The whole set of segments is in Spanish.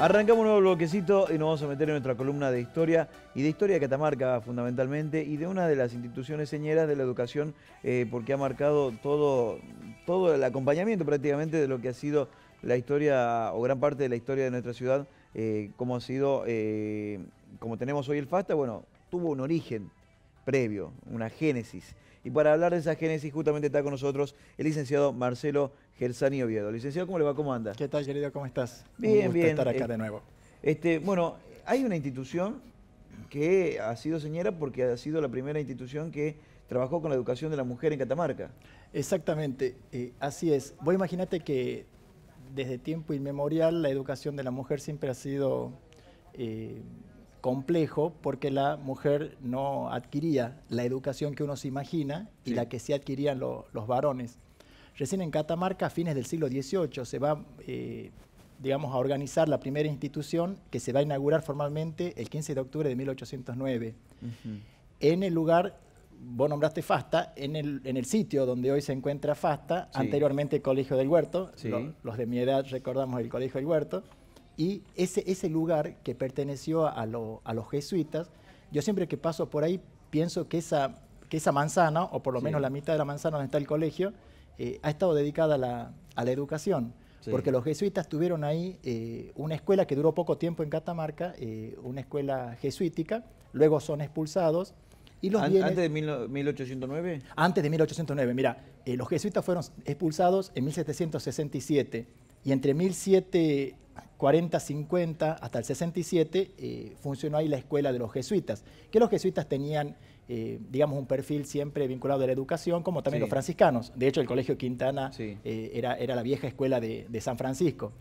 Arrancamos un nuevo bloquecito y nos vamos a meter en nuestra columna de historia y de historia de Catamarca fundamentalmente y de una de las instituciones señeras de la educación eh, porque ha marcado todo, el acompañamiento prácticamente de lo que ha sido la historia o gran parte de la historia de nuestra ciudad, eh, como ha sido, eh, como tenemos hoy el FASTA, bueno, tuvo un origen previo, una génesis. Y para hablar de esa génesis, justamente está con nosotros el licenciado Marcelo Gersani Oviedo. Licenciado, ¿cómo le va? ¿Cómo anda? ¿Qué tal, querido? ¿Cómo estás? Bien, Un gusto bien. estar acá eh, de nuevo. Este, bueno, hay una institución que ha sido señera porque ha sido la primera institución que trabajó con la educación de la mujer en Catamarca. Exactamente, eh, así es. Vos imagínate que desde tiempo inmemorial la educación de la mujer siempre ha sido eh, complejo porque la mujer no adquiría la educación que uno se imagina y la que sí adquirían los varones. Recién en Catamarca, a fines del siglo XVIII, se va eh, digamos, a organizar la primera institución que se va a inaugurar formalmente el 15 de octubre de 1809. En el lugar, vos nombraste Fasta, en el, en el sitio donde hoy se encuentra Fasta, anteriormente el Colegio del Huerto, los de mi edad recordamos el Colegio del Huerto, y ese, ese lugar que perteneció a, a los jesuitas, yo siempre que paso por ahí pienso que esa, que esa manzana, o por lo menos la mitad de la manzana donde está el colegio, eh, ha estado dedicada a la, educación. Porque los jesuitas tuvieron ahí eh, una escuela que duró poco tiempo en Catamarca, eh, una escuela jesuítica, luego son expulsados. Y los ¿Antes de 1809? Antes de 1809, mira, los jesuitas fueron expulsados en 1767 y entre 1700 40, 50, hasta el 67, eh, funcionó ahí la escuela de los jesuitas, que los jesuitas tenían, eh, digamos, un perfil siempre vinculado a la educación, como también los franciscanos. De hecho, el Colegio Quintana eh, era, era, la vieja escuela de, San Francisco.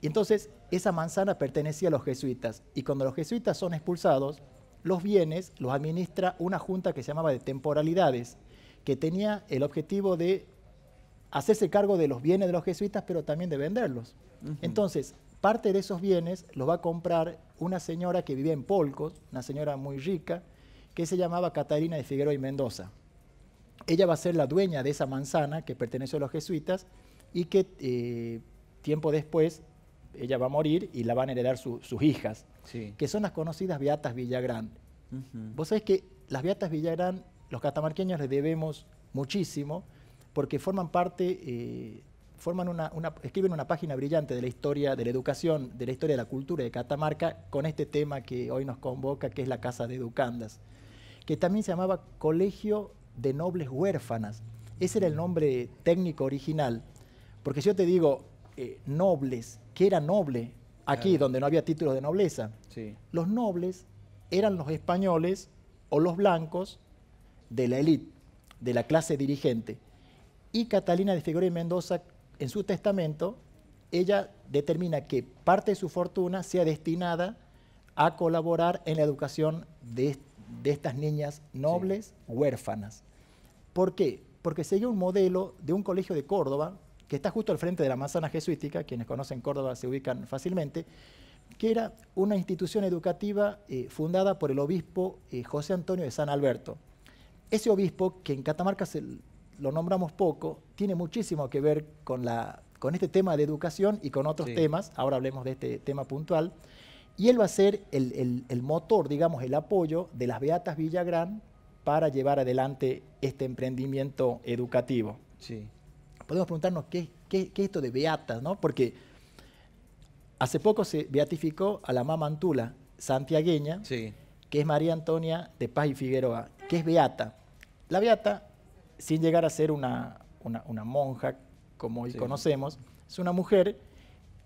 Y entonces, esa manzana pertenecía a los jesuitas, y cuando los jesuitas son expulsados, los bienes los administra una junta que se llamaba de temporalidades, que tenía el objetivo de hacerse cargo de los bienes de los jesuitas, pero también de venderlos. Entonces, Parte de esos bienes los va a comprar una señora que vivía en Polcos, una señora muy rica, que se llamaba Catarina de Figueroa y Mendoza. Ella va a ser la dueña de esa manzana que perteneció a los jesuitas y que eh, tiempo después ella va a morir y la van a heredar sus hijas, que son las conocidas Beatas Villagrán. Vos sabés que las Beatas Villagrán, los catamarqueños les debemos muchísimo porque forman parte eh, forman una, escriben una página brillante de la historia de la educación, de la historia de la cultura de Catamarca con este tema que hoy nos convoca, que es la Casa de Educandas, que también se llamaba Colegio de Nobles Huérfanas. Ese era el nombre técnico original, porque si yo te digo eh, nobles, que era noble? Aquí, donde no había títulos de nobleza. Los nobles eran los españoles o los blancos de la élite, de la clase dirigente. Y Catalina de Figueroa y Mendoza en su testamento, ella determina que parte de su fortuna sea destinada a colaborar en la educación de, estas niñas nobles huérfanas. ¿Por qué? Porque seguía un modelo de un colegio de Córdoba, que está justo al frente de la manzana jesuítica, quienes conocen Córdoba se ubican fácilmente, que era una institución educativa eh, fundada por el obispo eh, José Antonio de San Alberto. Ese obispo, que en Catamarca se, lo nombramos poco, tiene muchísimo que ver con, la, con este tema de educación y con otros temas, ahora hablemos de este tema puntual, y él va a ser el, motor, digamos, el apoyo de las Beatas Villagrán para llevar adelante este emprendimiento educativo. Sí. Podemos preguntarnos qué, qué, qué es esto de Beatas, ¿no? Porque hace poco se beatificó a la mamá Antula, santiagueña, que es María Antonia de Paz y Figueroa, que es Beata. La Beata sin llegar a ser una, una, monja como hoy conocemos, es una mujer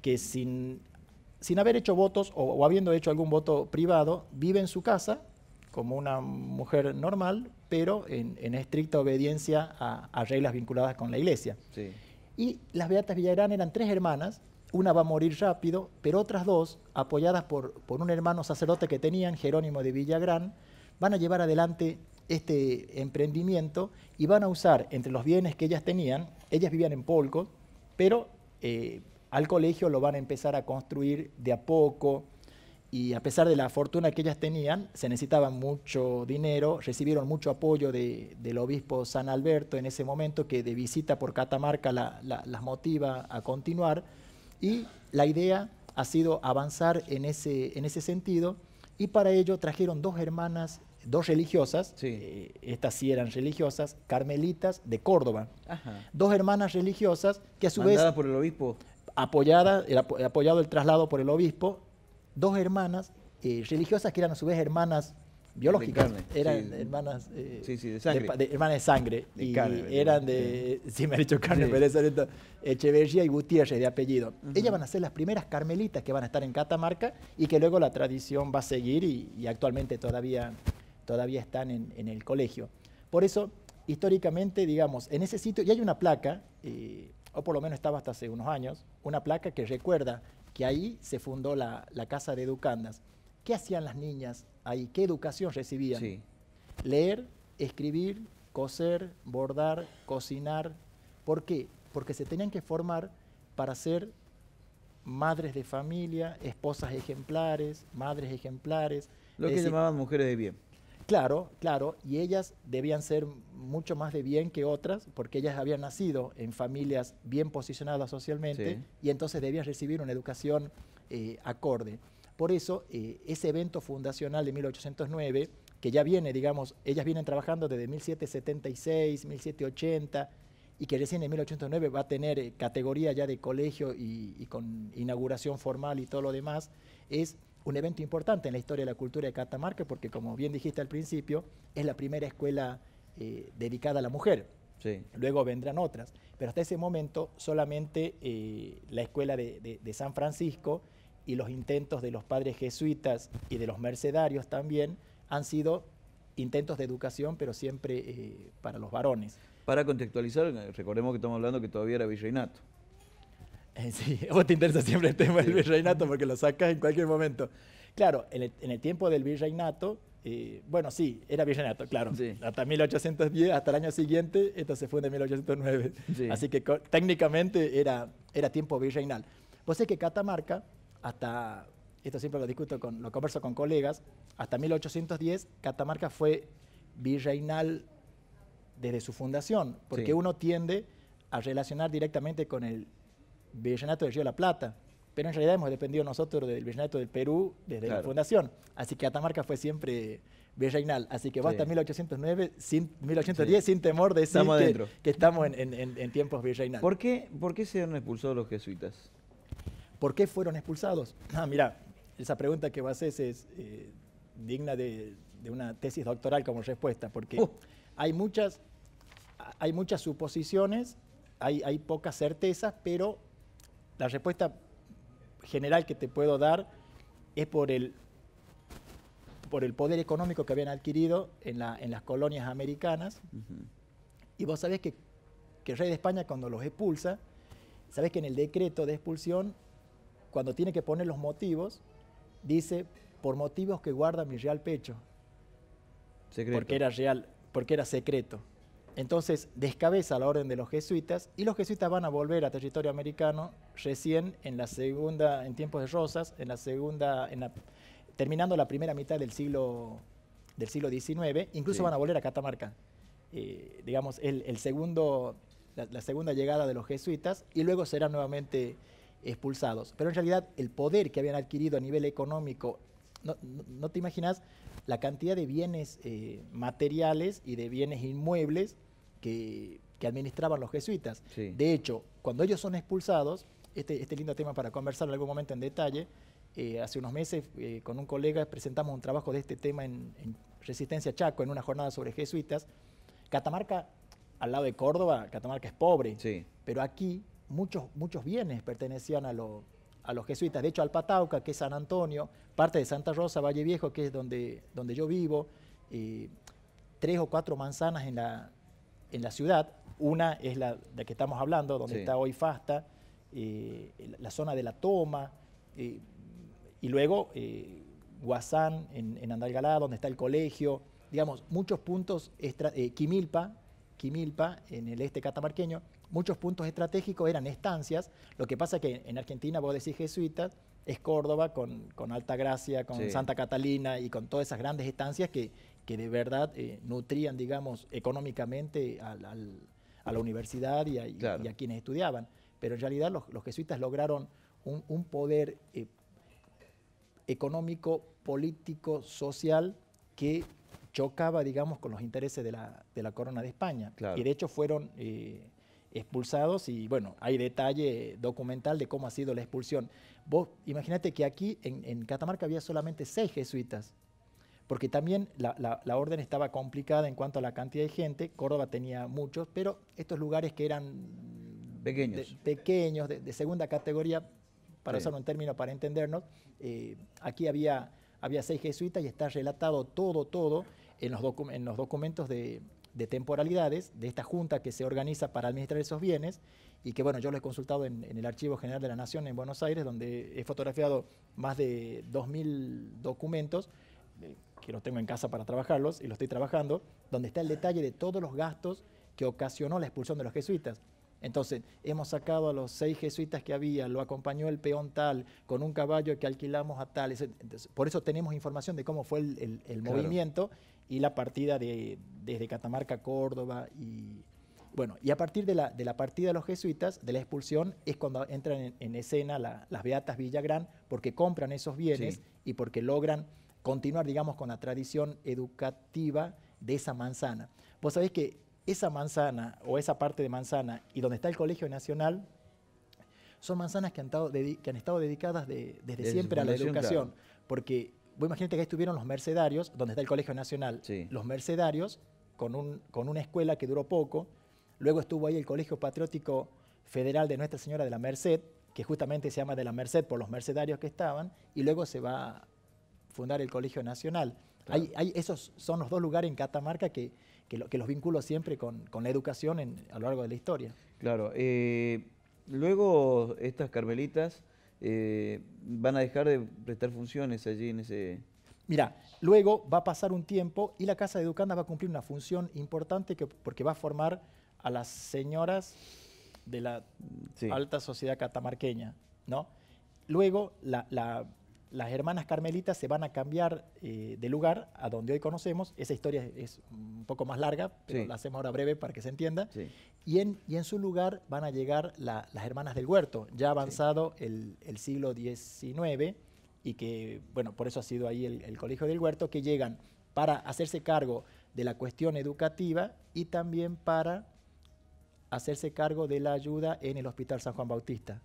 que sin, sin haber hecho votos o, habiendo hecho algún voto privado, vive en su casa como una mujer normal, pero en, estricta obediencia a, reglas vinculadas con la iglesia. Y las Beatas Villagrán eran tres hermanas, una va a morir rápido, pero otras dos, apoyadas por, por un hermano sacerdote que tenían, Jerónimo de Villagrán, van a llevar adelante este emprendimiento y van a usar entre los bienes que ellas tenían, ellas vivían en Polco, pero eh, al colegio lo van a empezar a construir de a poco y a pesar de la fortuna que ellas tenían, se necesitaba mucho dinero, recibieron mucho apoyo del obispo San Alberto en ese momento, que de visita por Catamarca las motiva a continuar, y la idea ha sido avanzar en ese, en ese sentido, y para ello trajeron dos hermanas dos religiosas, eh, estas sí eran religiosas, carmelitas de Córdoba. Dos hermanas religiosas que a su Mandada vez... por el obispo. Apoyada, el, apoyado el traslado por el obispo, dos hermanas eh, religiosas que eran a su vez hermanas biológicas, eran hermanas de sangre. hermanas de sangre, y eran de, sí me ha dicho carne, pero es Echeverría y Gutiérrez de apellido. Ellas van a ser las primeras carmelitas que van a estar en Catamarca y que luego la tradición va a seguir y actualmente todavía todavía están en, el colegio. Por eso, históricamente, digamos, en ese sitio, y hay una placa, eh, o por lo menos estaba hasta hace unos años, una placa que recuerda que ahí se fundó la, Casa de Educandas. ¿Qué hacían las niñas ahí? ¿Qué educación recibían? Leer, escribir, coser, bordar, cocinar. ¿Por qué? Porque se tenían que formar para ser madres de familia, esposas ejemplares, madres ejemplares. Lo que llamaban mujeres de bien. Claro, claro, y ellas debían ser mucho más de bien que otras, porque ellas habían nacido en familias bien posicionadas socialmente y entonces debían recibir una educación eh, acorde. Por eso, eh, ese evento fundacional de 1809, que ya viene, digamos, ellas vienen trabajando desde 1776, 1780, y que recién en 1809 va a tener eh, categoría ya de colegio y con inauguración formal y todo lo demás, es un evento importante en la historia de la cultura de Catamarca, porque como bien dijiste al principio, es la primera escuela eh, dedicada a la mujer. Sí. Luego vendrán otras, pero hasta ese momento solamente eh, la escuela de, San Francisco y los intentos de los padres jesuitas y de los mercedarios también han sido intentos de educación, pero siempre eh, para los varones. Para contextualizar, recordemos que estamos hablando que todavía era virreinato. Sí, vos te interesa siempre el tema del virreinato porque lo sacas en cualquier momento. Claro, en el, tiempo del virreinato, eh, bueno, sí, era virreinato, claro. Hasta 1810, hasta el año siguiente, esto se fue en 1809. Así que técnicamente era, era tiempo virreinal. Vos sé que Catamarca, hasta, esto siempre lo discuto, con, lo converso con colegas, hasta 1810 Catamarca fue virreinal desde su fundación, porque uno tiende a relacionar directamente con el Virreinato de Río de la Plata, pero en realidad hemos dependido nosotros del Virreinato del Perú desde la fundación, así que Atamarca fue siempre virreinal, así que va hasta 1809, 1810 sin temor de decir que, que, estamos en, tiempos virreinales. ¿Por qué, ¿Por qué se han expulsado los jesuitas? ¿Por qué fueron expulsados? Ah, mira, esa pregunta que vos haces es eh, digna de, una tesis doctoral como respuesta, porque uh. hay, muchas, hay muchas suposiciones, hay, hay pocas certezas, pero la respuesta general que te puedo dar es por el, por el poder económico que habían adquirido en, las colonias americanas. Y vos sabés que, que el rey de España cuando los expulsa, sabés que en el decreto de expulsión, cuando tiene que poner los motivos, dice, por motivos que guarda mi real pecho. Porque era real, porque era secreto. Entonces descabeza la orden de los jesuitas y los jesuitas van a volver a territorio americano recién en la segunda, en tiempos de Rosas, en la segunda, terminando la primera mitad del siglo, del siglo XIX, incluso van a volver a Catamarca. Eh, digamos, el, segundo, la, segunda llegada de los jesuitas y luego serán nuevamente expulsados. Pero en realidad el poder que habían adquirido a nivel económico, no, te imaginas la cantidad de bienes eh, materiales y de bienes inmuebles que, administraban los jesuitas. De hecho, cuando ellos son expulsados, este, este lindo tema para conversar en algún momento en detalle, eh, hace unos meses eh, con un colega presentamos un trabajo de este tema en, Resistencia Chaco, en una jornada sobre jesuitas. Catamarca, al lado de Córdoba, Catamarca es pobre, pero aquí muchos, muchos bienes pertenecían a, los a los jesuitas. De hecho, Alpatauca, que es San Antonio, parte de Santa Rosa, Valle Viejo, que es donde, donde yo vivo, eh, tres o cuatro manzanas en la, en la ciudad. Una es la de que estamos hablando, donde está hoy Fasta, eh, la zona de La Toma, eh, y luego eh, Guazán, en, Andalgalá, donde está el colegio. Digamos, muchos puntos, extra, Quimilpa, Quimilpa, en el este catamarqueño, muchos puntos estratégicos eran estancias. Lo que pasa que en Argentina vos decís jesuitas, es Córdoba con, con Gracia, con Santa Catalina y con todas esas grandes estancias que, de verdad eh, nutrían, digamos, económicamente a la universidad y a, quienes estudiaban. Pero en realidad los, jesuitas lograron un, poder eh, económico, político, social que chocaba, digamos, con los intereses de la, corona de España. Y de hecho fueron eh, expulsados y bueno, hay detalle documental de cómo ha sido la expulsión. Vos imagínate que aquí en, Catamarca había solamente seis jesuitas, porque también la, orden estaba complicada en cuanto a la cantidad de gente, Córdoba tenía muchos, pero estos lugares que eran pequeños, de, segunda categoría, para usar un término para entendernos, eh, aquí había, había seis jesuitas y está relatado todo, todo en los, en los documentos de, de temporalidades de esta junta que se organiza para administrar esos bienes y que bueno, yo lo he consultado en, el Archivo General de la Nación en Buenos Aires, donde he fotografiado más de 2.000 documentos eh, que los tengo en casa para trabajarlos y los estoy trabajando, donde está el detalle de todos los gastos que ocasionó la expulsión de los jesuitas. Entonces, hemos sacado a los seis jesuitas que había, lo acompañó el peón tal, con un caballo que alquilamos a tal. por eso tenemos información de cómo fue el, movimiento y la partida de, desde Catamarca a Córdoba y bueno, y a partir de la, de la, partida de los jesuitas, de la expulsión, es cuando entran en, escena las Beatas Villagrán, porque compran esos bienes y porque logran continuar, digamos, con la tradición educativa de esa manzana. Vos sabés que esa manzana o esa parte de manzana y donde está el Colegio Nacional son manzanas que han, estado, que han estado dedicadas de, desde, siempre a la educación, porque Vos imagínate que ahí estuvieron los mercedarios, donde está el Colegio Nacional. Los mercedarios, con, un, con una escuela que duró poco. Luego estuvo ahí el Colegio Patriótico Federal de Nuestra Señora de la Merced, que justamente se llama de la Merced por los mercedarios que estaban. Y luego se va a fundar el Colegio Nacional. Hay, esos son los dos lugares en Catamarca que, los vinculo siempre con, la educación a lo largo de la historia. Claro. Eh, luego, estas carmelitas eh, van a dejar de prestar funciones allí en ese... Mira, luego va a pasar un tiempo y la Casa de va a cumplir una función importante que, porque va a formar a las señoras de la alta sociedad catamarqueña, ¿no? Luego la las hermanas carmelitas se van a cambiar eh, de lugar a donde hoy conocemos. Esa historia es, un poco más larga, pero la hacemos ahora breve para que se entienda. Y, en, su lugar van a llegar las hermanas del huerto, ya avanzado el, siglo XIX, y que, bueno, por eso ha sido ahí el Colegio del Huerto, que llegan para hacerse cargo de la cuestión educativa y también para hacerse cargo de la ayuda en el Hospital San Juan Bautista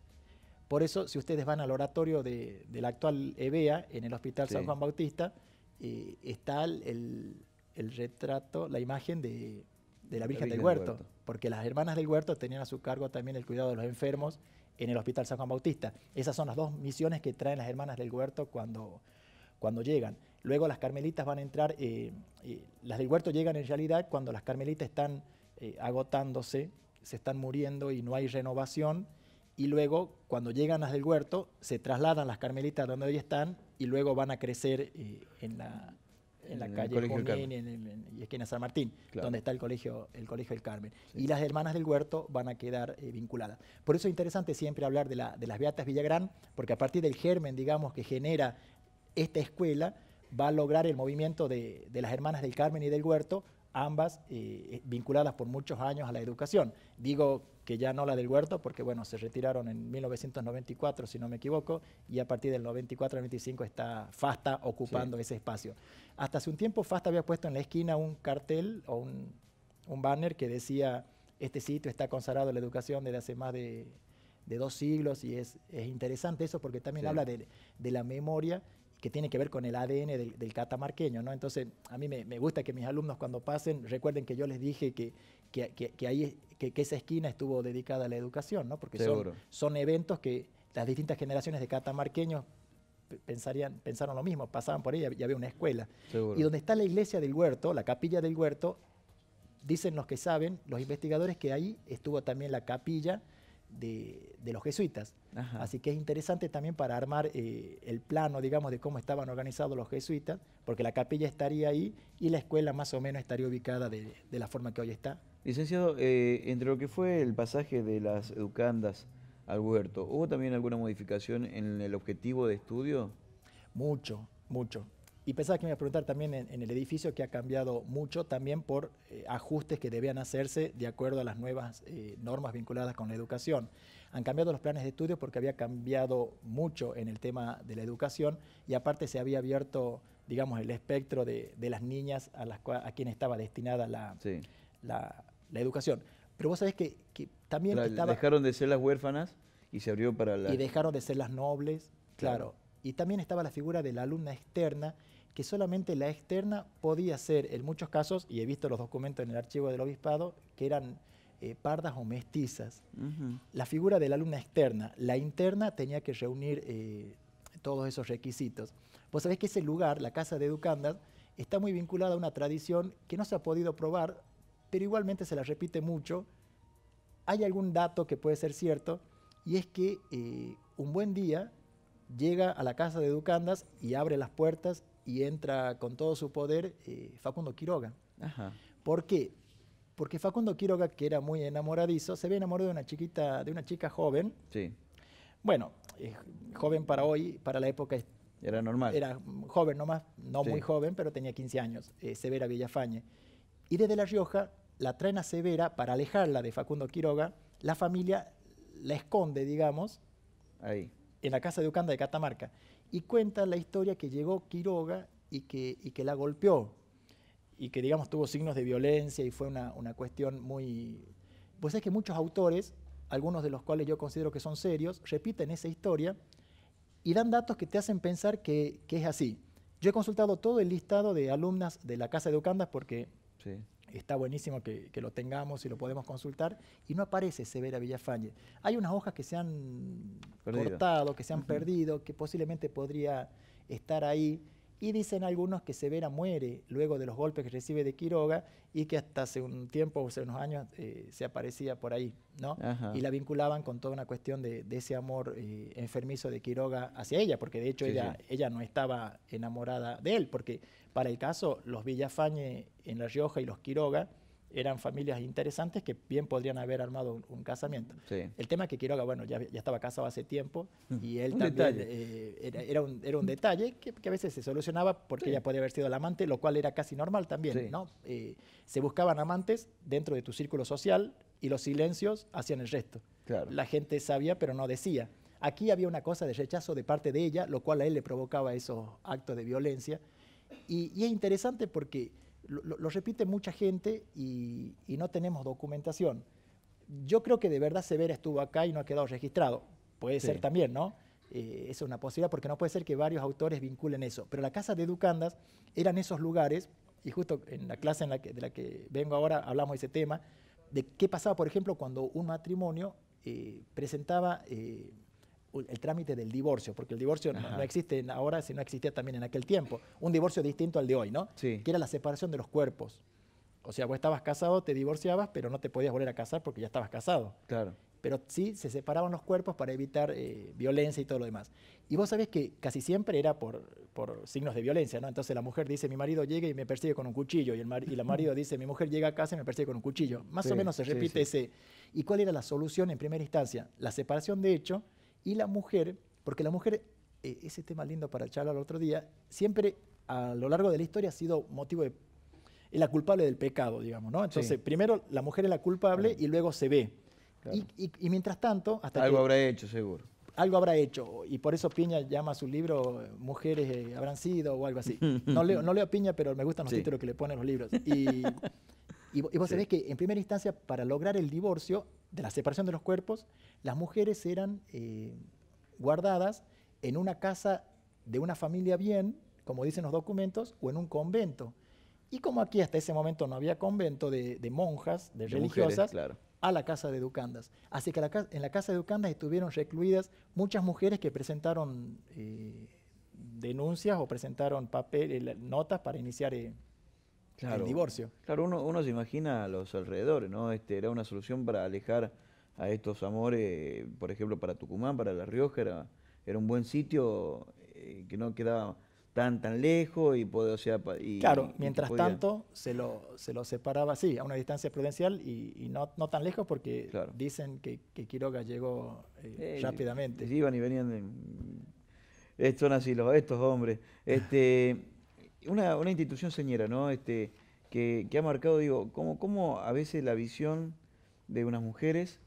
por eso, si ustedes van al oratorio de, la actual EBEA, en el Hospital San Juan Bautista, eh, está el, retrato, la imagen de, la, Virgen del, huerto, porque las hermanas del Huerto tenían a su cargo también el cuidado de los enfermos en el Hospital San Juan Bautista. Esas son las dos misiones que traen las hermanas del Huerto cuando, llegan. Luego las carmelitas van a entrar, eh, eh, las del huerto llegan en realidad cuando las carmelitas están agotándose, se están muriendo y no hay renovación y luego cuando llegan las del huerto se trasladan las carmelitas donde hoy están y luego van a crecer eh, en la, en la calle Comín, en, en, esquina San Martín, donde está el colegio, el colegio del Carmen. Y las hermanas del huerto van a quedar eh, vinculadas. Por eso es interesante siempre hablar de, la, de las Beatas Villagrán, porque a partir del germen, digamos, que genera esta escuela, va a lograr el movimiento de, las hermanas del Carmen y del huerto, ambas eh, vinculadas por muchos años a la educación. Digo, que ya no la del huerto, porque bueno, se retiraron en 1994, si no me equivoco, y a partir del 94-95 está FASTA ocupando ese espacio. Hasta hace un tiempo FASTA había puesto en la esquina un cartel o un, un banner que decía, este sitio está consagrado a la educación desde hace más de, de dos siglos, y es, es, interesante eso porque también habla de, de la memoria que tiene que ver con el ADN del, del catamarqueño, ¿no? Entonces, a mí me, me, gusta que mis alumnos cuando pasen recuerden que yo les dije que que, que, que, esa esquina estuvo dedicada a la educación, ¿no? Porque son, eventos que las distintas generaciones de catamarqueños pensarían, pensaron lo mismo, pasaban por ahí y había una escuela. Y donde está la iglesia del huerto, la capilla del huerto, dicen los que saben, los investigadores, que ahí estuvo también la capilla de, los jesuitas. Así que es interesante también para armar eh, el plano, digamos, de cómo estaban organizados los jesuitas, porque la capilla estaría ahí y la escuela más o menos estaría ubicada de, de la forma que hoy está Licenciado, eh, entre lo que fue el pasaje de las educandas al huerto, ¿hubo también alguna modificación en el objetivo de estudio? Mucho, mucho. Y pensaba que me iba a preguntar también en, el edificio que ha cambiado mucho también por eh, ajustes que debían hacerse de acuerdo a las nuevas eh, normas vinculadas con la educación. Han cambiado los planes de estudio porque había cambiado mucho en el tema de la educación y aparte se había abierto, digamos, el espectro de, las niñas a, las a quien estaba destinada la, sí la, educación. Pero vos sabés que, también Dejaron de ser las huérfanas y se abrió para la... Y dejaron de ser las nobles, claro. Y también estaba la figura de la alumna externa, que solamente la externa podía ser, en muchos casos, y he visto los documentos en el archivo del obispado, que eran eh, pardas o mestizas. La figura de la alumna externa, la interna tenía que reunir eh, todos esos requisitos. Vos sabés que ese lugar, la casa de educandas, está muy vinculada a una tradición que no se ha podido probar pero igualmente se las repite mucho, hay algún dato que puede ser cierto, y es que eh, un buen día llega a la casa de Educandas y abre las puertas y entra con todo su poder eh, Facundo Quiroga. Ajá. ¿Por qué? Porque Facundo Quiroga, que era muy enamoradizo, se ve enamorado de una chiquita, de una chica joven. Bueno, eh, joven para hoy, para la época era normal. Era joven nomás, no muy joven, pero tenía 15 años, Severa Villafañe. Y desde La Rioja la traen a Severa para alejarla de Facundo Quiroga. La familia la esconde, digamos, en la casa de Ucanda de Catamarca. Y cuenta la historia que llegó Quiroga y que, y que la golpeó. Y que, digamos, tuvo signos de violencia y fue una, cuestión muy... Pues es que muchos autores, algunos de los cuales yo considero que son serios, repiten esa historia y dan datos que te hacen pensar que, que es así. Yo he consultado todo el listado de alumnas de la Casa de Ucanda porque Está buenísimo que, lo tengamos y lo podemos consultar. Y no aparece Severa Villafañe. Hay unas hojas que se han cortado, que se han perdido, que posiblemente podría estar ahí. Y dicen algunos que Severa muere luego de los golpes que recibe de Quiroga y que hasta hace un tiempo, hace unos años, eh, se aparecía por ahí, ¿no? Y la vinculaban con toda una cuestión de, ese amor eh, enfermizo de Quiroga hacia ella, porque de hecho ella, ella no estaba enamorada de él, porque para el caso, los Villafañe en La Rioja y los Quiroga eran familias interesantes que bien podrían haber armado un, casamiento. El tema es que Quiroga, bueno, ya, ya estaba casado hace tiempo y él también eh, era, era, un, detalle que, que, a veces se solucionaba porque ella podía haber sido la amante, lo cual era casi normal también, ¿no? Eh, se buscaban amantes dentro de tu círculo social y los silencios hacían el resto. La gente sabía pero no decía. Aquí había una cosa de rechazo de parte de ella, lo cual a él le provocaba esos actos de violencia. y, y es interesante porque lo, repite mucha gente y, no tenemos documentación. Yo creo que de verdad Severa estuvo acá y no ha quedado registrado. Puede ser también, ¿no? esa eh, es una posibilidad, porque no puede ser que varios autores vinculen eso. Pero la casa de Educandas eran esos lugares, y justo en la clase en la de la que vengo ahora hablamos de ese tema, de qué pasaba, por ejemplo, cuando un matrimonio eh, presentaba eh, el trámite del divorcio, porque el divorcio no, existe ahora, sino existía también en aquel tiempo. Un divorcio distinto al de hoy, ¿no? Que era la separación de los cuerpos. O sea, vos estabas casado, te divorciabas, pero no te podías volver a casar porque ya estabas casado. Claro. Pero sí se separaban los cuerpos para evitar eh, violencia y todo lo demás. Y vos sabés que casi siempre era por, por signos de violencia, ¿no? Entonces la mujer dice, mi marido llega y me persigue con un cuchillo. Y el, y la marido dice, mi mujer llega a casa y me persigue con un cuchillo. Más o menos se repite ese. ¿Y cuál era la solución en primera instancia? La separación de hecho, y la mujer, porque la mujer, eh, ese este tema lindo para charlar el otro día, siempre a lo largo de la historia ha sido motivo de... Es la culpable del pecado, digamos, ¿no? Entonces, primero la mujer es la culpable y luego se ve. Y, y, mientras tanto... Hasta Algo habrá hecho, seguro algo habrá hecho. Y por eso Piña llama a su libro Mujeres eh, habrán sido o algo así. No leo, no leo Piña, pero me gustan los títulos que le ponen los libros. Y, Y, vos sabés que en primera instancia, para lograr el divorcio de la separación de los cuerpos, las mujeres eran eh, guardadas en una casa de una familia bien, como dicen los documentos, o en un convento. Y como aquí hasta ese momento no había convento de, monjas, de, religiosas, a la casa de educandas. Así que en la casa de Ducandas estuvieron recluidas muchas mujeres que presentaron eh, denuncias o presentaron papeles eh, notas para iniciar claro, el divorcio. Claro, uno, uno se imagina a los alrededores, ¿no? Este, era una solución para alejar a estos amores, por ejemplo, para Tucumán, para La Rioja, era, era un buen sitio eh, que no quedaba tan tan lejos y podía, o sea, y, claro, mientras tanto se lo, se lo separaba sí a una distancia prudencial y, no, tan lejos porque dicen que, Quiroga llegó eh, eh, rápidamente. Iban y venían, de... son así los, estos hombres. Este, una, una, institución señera, ¿no? Este, que, ha marcado, digo, cómo, a veces la visión de unas mujeres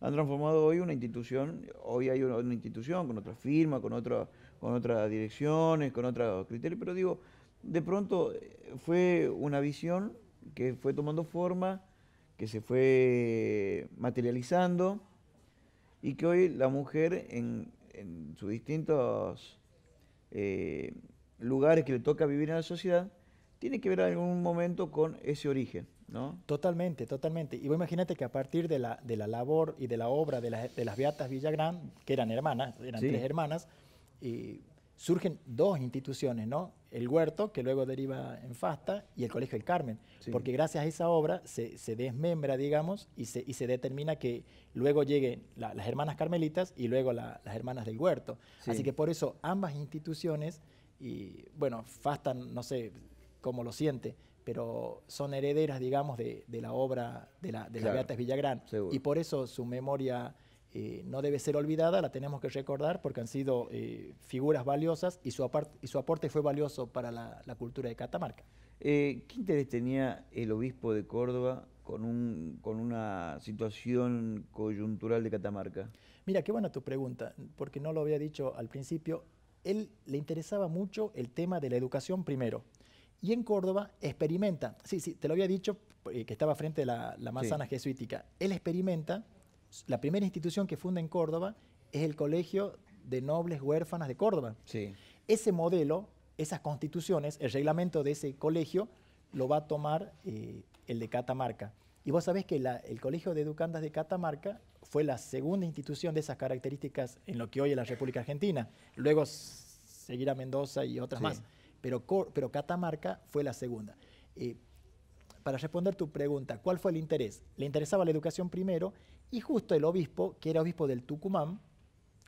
han transformado hoy una institución, hoy hay una, institución con otra firma, con otra, con otras direcciones, con otros criterios, pero digo, de pronto eh, fue una visión que fue tomando forma, que se fue materializando y que hoy la mujer en, sus distintos eh, lugares que le toca vivir en la sociedad, tiene que ver en algún momento con ese origen, ¿no? Totalmente, totalmente. Y vos imagínate que a partir de la, de la labor y de la obra de, las Beatas Villagrán, que eran hermanas, eran tres hermanas, surgen dos instituciones, ¿no? El huerto, que luego deriva en Fasta, y el Colegio del Carmen, porque gracias a esa obra se, desmembra, digamos, y se, determina que luego lleguen las hermanas carmelitas y luego las hermanas del huerto. Así que por eso ambas instituciones y bueno, Fastan, no sé cómo lo siente, pero son herederas, digamos, de, de la obra de la, de Beatas Villagrán. Y por eso su memoria eh, no debe ser olvidada, la tenemos que recordar porque han sido eh, figuras valiosas y su, y su aporte fue valioso para la, cultura de Catamarca. Eh, ¿Qué interés tenía el obispo de Córdoba con, un, con una situación coyuntural de Catamarca? Mira, qué buena tu pregunta, porque no lo había dicho al principio él le interesaba mucho el tema de la educación primero. Y en Córdoba experimenta, sí, sí, te lo había dicho, eh, que estaba frente a la, la manzana jesuítica. Él experimenta, la primera institución que funda en Córdoba es el Colegio de Nobles Huérfanas de Córdoba. Sí. Ese modelo, esas constituciones, el reglamento de ese colegio, lo va a tomar eh, el de Catamarca. Y vos sabés que el Colegio de Educandas de Catamarca fue la segunda institución de esas características en lo que hoy es la República Argentina. Luego seguirá Mendoza y otras más. Pero, pero Catamarca fue la segunda. Eh, para responder tu pregunta, ¿cuál fue el interés? Le interesaba la educación primero y justo el obispo, que era obispo del Tucumán,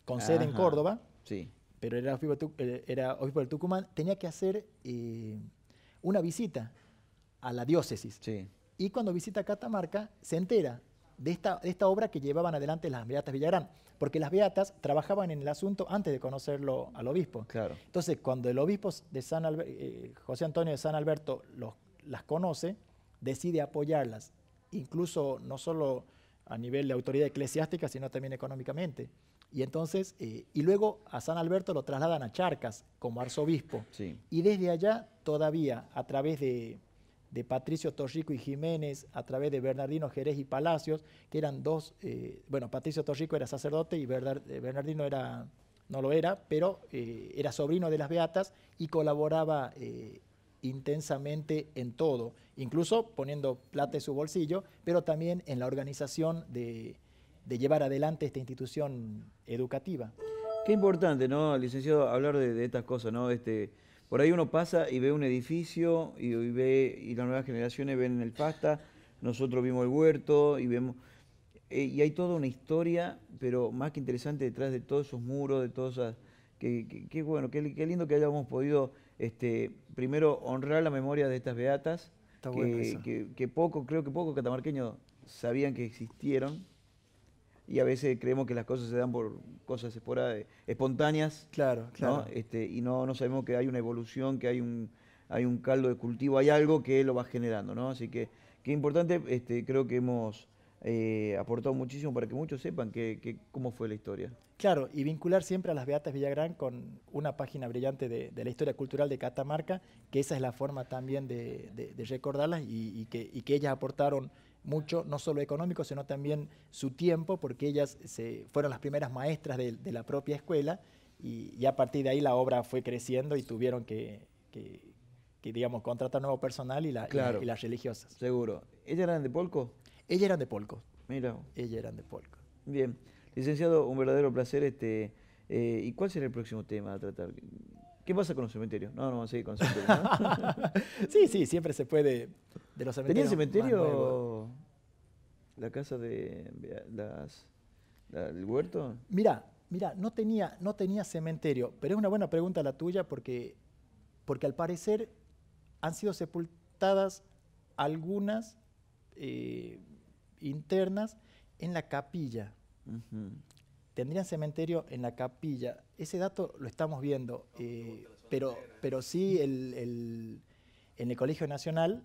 con sede en Córdoba, sí. pero era obispo, eh, obispo, del Tucumán, tenía que hacer eh, una visita a la diócesis. Y cuando visita Catamarca, se entera de esta, esta obra que llevaban adelante las Beatas Villarán, porque las Beatas trabajaban en el asunto antes de conocerlo al obispo. Claro. Entonces, cuando el obispo de San eh, José Antonio de San Alberto las conoce, decide apoyarlas, incluso no solo a nivel de autoridad eclesiástica, sino también económicamente. Y entonces, eh, y luego a San Alberto lo trasladan a Charcas como arzobispo. Sí. Y desde allá todavía, a través de, de Patricio Torrico y Jiménez a través de Bernardino Jerez y Palacios, que eran dos, eh, bueno, Patricio Torrico era sacerdote y eh, Bernardino era, no lo era, pero eh, era sobrino de las Beatas y colaboraba intensamente en todo, incluso poniendo plata en su bolsillo, pero también en la organización de, llevar adelante esta institución educativa. Qué importante, ¿no, licenciado, hablar de, estas cosas, ¿no? Este, por ahí uno pasa y ve un edificio y, ve y las nuevas generaciones ven el pasta, nosotros vimos el huerto y vemos eh, y hay toda una historia, pero más que interesante detrás de todos esos muros, de todas esas que, bueno, qué lindo que hayamos podido este, primero honrar la memoria de estas beatas, que, poco, creo que poco, catamarqueños sabían que existieron y a veces creemos que las cosas se dan por cosas espontáneas. Claro, claro. Este, y no, no sabemos que hay una evolución, que hay un, hay un caldo de cultivo, hay algo que lo va generando, ¿no? Así que, qué importante, este, creo que hemos eh, aportado muchísimo para que muchos sepan que, cómo fue la historia. Claro, y vincular siempre a las Beatas Villagrán con una página brillante de, la historia cultural de Catamarca, que esa es la forma también de, recordarlas que, y que ellas aportaron mucho, no solo económico, sino también su tiempo, porque ellas se, fueron las primeras maestras de, la propia escuela y, ya a partir de ahí la obra fue creciendo y tuvieron que, digamos, contratar nuevo personal y, la, y, las religiosas. Seguro. ¿Ellas eran de Polco? Ellas eran de Polco. Mira. Ellas eran de Polco. Bien. Licenciado, un verdadero placer. Este, eh, ¿Y cuál será el próximo tema a tratar? ¿Qué pasa con los cementerios? No, no, vamos con los cementerios. sí, sí, siempre se puede de los cementerios. ¿Tenía cementerio la casa de las, huerto? Mira, mira, no tenía, no tenía cementerio, pero es una buena pregunta la tuya porque, porque al parecer han sido sepultadas algunas eh, internas en la capilla tendrían cementerio en la capilla. Ese dato lo estamos viendo, eh, pero, pero sí en el Colegio Nacional,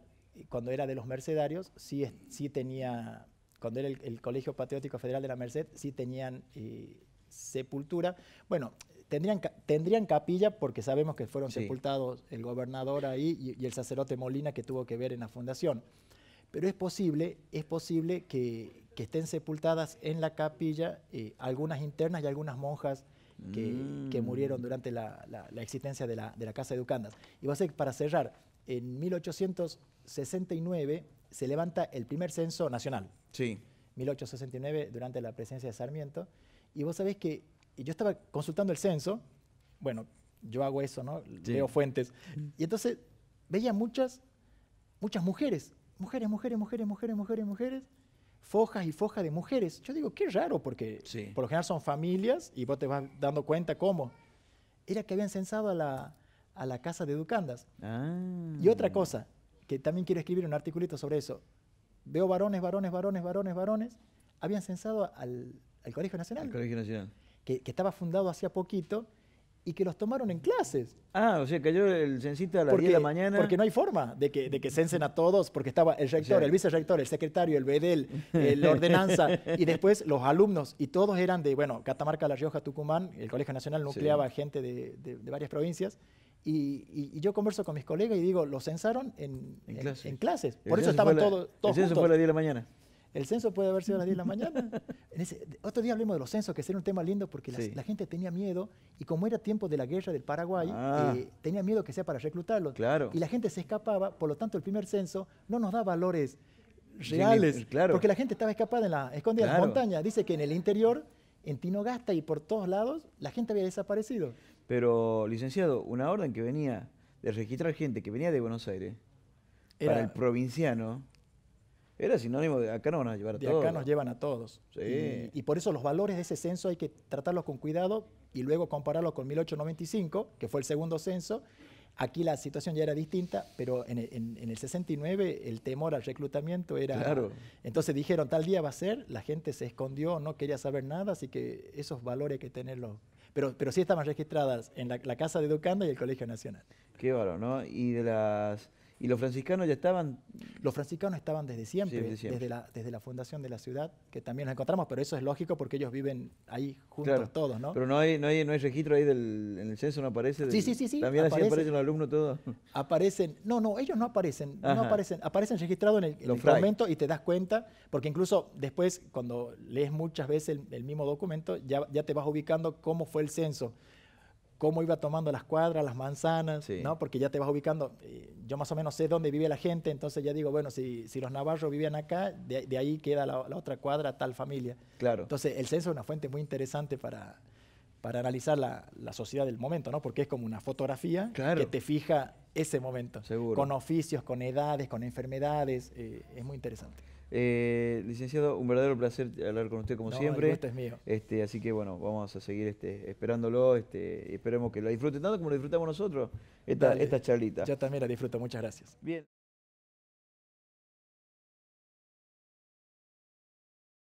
cuando era de los mercedarios, sí, tenía, cuando era el, Colegio Patriótico Federal de la Merced, sí tenían eh, sepultura. Bueno, tendrían, tendrían capilla porque sabemos que fueron sepultados el gobernador ahí y, y el sacerdote Molina que tuvo que ver en la fundación. Pero es posible, es posible que, que estén sepultadas en la capilla, eh, algunas internas y algunas monjas que, mm. murieron durante la, existencia de la, Casa de Ducandas. Y va a ser para cerrar, en 1869 se levanta el primer censo nacional. Sí. 1869, durante la presencia de Sarmiento. Y vos sabés que yo estaba consultando el censo, bueno, yo hago eso, ¿no? Leo fuentes. Y entonces veía muchas, muchas mujeres, mujeres, mujeres, mujeres, mujeres, mujeres, mujeres fojas y fojas de mujeres. Yo digo, qué raro, porque por lo general son familias y vos te vas dando cuenta cómo. Era que habían censado a la, a la casa de educandas. Ah. Y otra cosa, que también quiero escribir un articulito sobre eso. Veo varones, varones, varones, varones, varones. Habían censado al, al Colegio Nacional. Al Colegio Nacional. Que, que, estaba fundado hacía poquito y que los tomaron en clases. Ah, o sea, cayó el censito a las 10 de la mañana. Porque no hay forma de que, de que censen a todos, porque estaba el rector, el vicerrector, el secretario, el bedel, la ordenanza, y después los alumnos, y todos eran de, bueno, Catamarca, La Rioja, Tucumán, el Colegio Nacional nucleaba gente de, de, varias provincias, y, y, yo converso con mis colegas y digo, los censaron en, en, clases. Por eso estaban todos, todos El censo fue a las 10 de la mañana. El censo puede haber sido a las 10 de la mañana. En ese, otro día hablemos de los censos, que sería un tema lindo porque la, gente tenía miedo y como era tiempo de la guerra del Paraguay, ah. eh, tenía miedo que sea para reclutarlos. Claro. Y la gente se escapaba, por lo tanto el primer censo no nos da valores reales, claro. porque la gente estaba escapada en la escondida en Dice que en el interior, en Tinogasta y por todos lados, la gente había desaparecido. Pero, licenciado, una orden que venía de registrar gente que venía de Buenos Aires, era, para el provinciano, era sinónimo de acá nos van a llevar a de acá nos llevan a todos. Y, por eso los valores de ese censo hay que tratarlos con cuidado y luego compararlos con 1895, que fue el segundo censo. Aquí la situación ya era distinta, pero en, el 69 el temor al reclutamiento era... Claro. Entonces dijeron, tal día va a ser, la gente se escondió, no quería saber nada, así que esos valores hay que tenerlos. Pero, pero sí estaban registradas en la, Casa de Educando y el Colegio Nacional. Qué bárbaro, ¿no? Y de las ¿Y los franciscanos ya estaban? Los franciscanos estaban desde siempre, desde, la, fundación de la ciudad, que también nos encontramos, pero eso es lógico porque ellos viven ahí juntos todos, ¿no? Pero no hay, registro ahí del, en el censo, no aparece. sí, sí, sí, sí, También aparecen, así los alumnos todos. Aparecen, no, no, ellos no aparecen, no aparecen, aparecen registrados en el, en documento y te das cuenta, porque incluso después, cuando lees muchas veces el, mismo documento, ya, ya te vas ubicando cómo fue el censo cómo iba tomando las cuadras, las manzanas, ¿no? Porque ya te vas ubicando, yo más o menos sé dónde vive la gente, entonces ya digo, bueno, si, los navarros vivían acá, de, ahí queda la, otra cuadra, tal familia. Claro. Entonces el censo es una fuente muy interesante para, para analizar la, la sociedad del momento, ¿no? Porque es como una fotografía que te fija ese momento. Con oficios, con edades, con enfermedades, eh, es muy interesante. Eh, licenciado, un verdadero placer hablar con usted como siempre. es mío. Este, así que bueno, vamos a seguir este, esperándolo. Este, esperemos que lo disfruten tanto como lo disfrutamos nosotros, esta, esta charlita. Yo también la disfruto, muchas gracias. Bien.